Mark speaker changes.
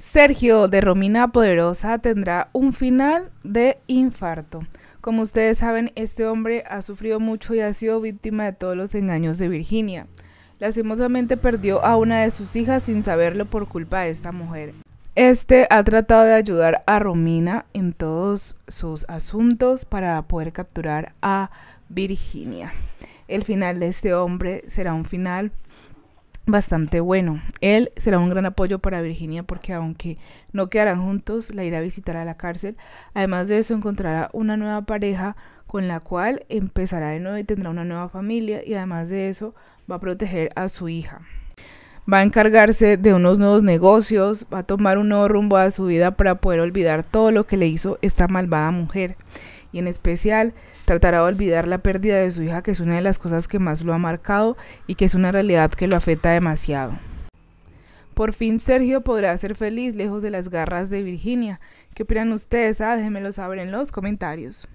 Speaker 1: Sergio de Romina Poderosa tendrá un final de infarto. Como ustedes saben, este hombre ha sufrido mucho y ha sido víctima de todos los engaños de Virginia. Lastimosamente perdió a una de sus hijas sin saberlo por culpa de esta mujer. Este ha tratado de ayudar a Romina en todos sus asuntos para poder capturar a Virginia. El final de este hombre será un final bastante bueno. Él será un gran apoyo para Virginia porque aunque no quedarán juntos, la irá a visitar a la cárcel. Además de eso, encontrará una nueva pareja con la cual empezará de nuevo y tendrá una nueva familia y además de eso va a proteger a su hija. Va a encargarse de unos nuevos negocios, va a tomar un nuevo rumbo a su vida para poder olvidar todo lo que le hizo esta malvada mujer y en especial tratará de olvidar la pérdida de su hija que es una de las cosas que más lo ha marcado y que es una realidad que lo afecta demasiado. Por fin Sergio podrá ser feliz lejos de las garras de Virginia. ¿Qué opinan ustedes? Ah, déjenmelo saber en los comentarios.